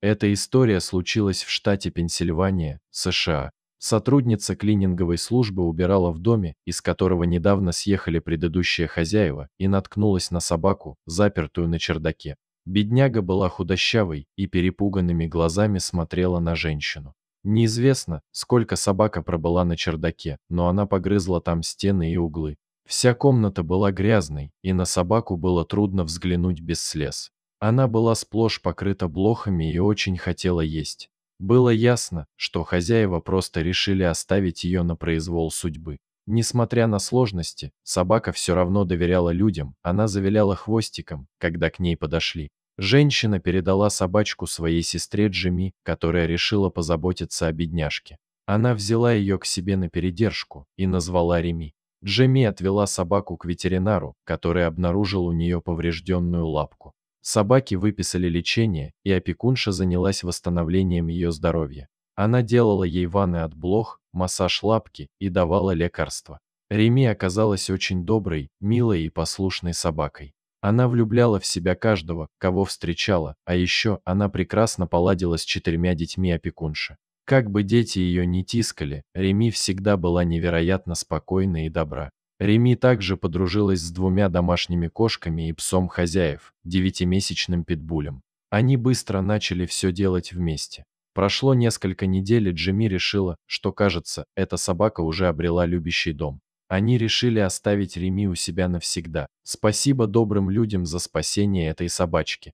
Эта история случилась в штате Пенсильвания, США. Сотрудница клининговой службы убирала в доме, из которого недавно съехали предыдущие хозяева, и наткнулась на собаку, запертую на чердаке. Бедняга была худощавой и перепуганными глазами смотрела на женщину. Неизвестно, сколько собака пробыла на чердаке, но она погрызла там стены и углы. Вся комната была грязной, и на собаку было трудно взглянуть без слез. Она была сплошь покрыта блохами и очень хотела есть. Было ясно, что хозяева просто решили оставить ее на произвол судьбы. Несмотря на сложности, собака все равно доверяла людям, она завиляла хвостиком, когда к ней подошли. Женщина передала собачку своей сестре Джимми, которая решила позаботиться о бедняжке. Она взяла ее к себе на передержку и назвала Реми. Джимми отвела собаку к ветеринару, который обнаружил у нее поврежденную лапку. Собаки выписали лечение, и опекунша занялась восстановлением ее здоровья. Она делала ей ванны от блох, массаж лапки и давала лекарства. Реми оказалась очень доброй, милой и послушной собакой. Она влюбляла в себя каждого, кого встречала, а еще она прекрасно поладила с четырьмя детьми опекунши. Как бы дети ее не тискали, Реми всегда была невероятно спокойна и добра. Реми также подружилась с двумя домашними кошками и псом хозяев, девятимесячным питбулем. Они быстро начали все делать вместе. Прошло несколько недель, и Джимми решила, что, кажется, эта собака уже обрела любящий дом. Они решили оставить Реми у себя навсегда. Спасибо добрым людям за спасение этой собачки.